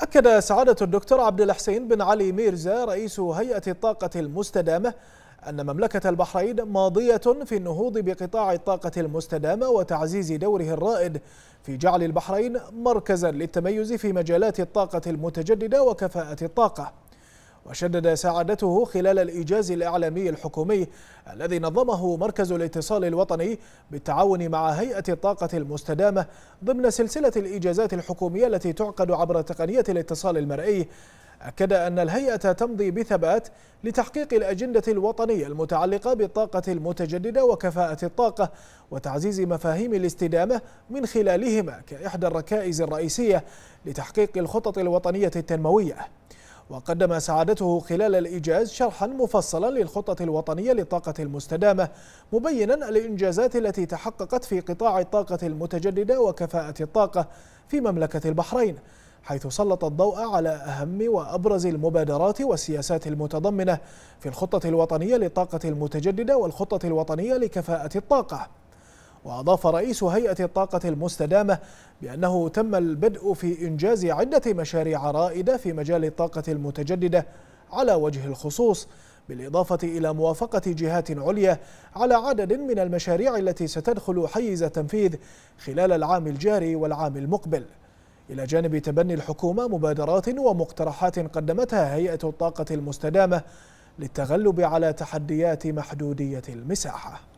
أكد سعادة الدكتور عبد الحسين بن علي ميرزا رئيس هيئة الطاقة المستدامة أن مملكة البحرين ماضية في النهوض بقطاع الطاقة المستدامة وتعزيز دوره الرائد في جعل البحرين مركزا للتميز في مجالات الطاقة المتجددة وكفاءة الطاقة وشدد سعادته خلال الإيجاز الإعلامي الحكومي الذي نظمه مركز الاتصال الوطني بالتعاون مع هيئة الطاقة المستدامة ضمن سلسلة الإيجازات الحكومية التي تعقد عبر تقنية الاتصال المرئي أكد أن الهيئة تمضي بثبات لتحقيق الأجندة الوطنية المتعلقة بالطاقة المتجددة وكفاءة الطاقة وتعزيز مفاهيم الاستدامة من خلالهما كإحدى الركائز الرئيسية لتحقيق الخطط الوطنية التنموية وقدم سعادته خلال الإجاز شرحا مفصلا للخطة الوطنية للطاقة المستدامة مبينا الإنجازات التي تحققت في قطاع الطاقة المتجددة وكفاءة الطاقة في مملكة البحرين حيث سلط الضوء على أهم وأبرز المبادرات والسياسات المتضمنة في الخطة الوطنية للطاقة المتجددة والخطة الوطنية لكفاءة الطاقة وأضاف رئيس هيئة الطاقة المستدامة بأنه تم البدء في إنجاز عدة مشاريع رائدة في مجال الطاقة المتجددة على وجه الخصوص بالإضافة إلى موافقة جهات عليا على عدد من المشاريع التي ستدخل حيز التنفيذ خلال العام الجاري والعام المقبل إلى جانب تبني الحكومة مبادرات ومقترحات قدمتها هيئة الطاقة المستدامة للتغلب على تحديات محدودية المساحة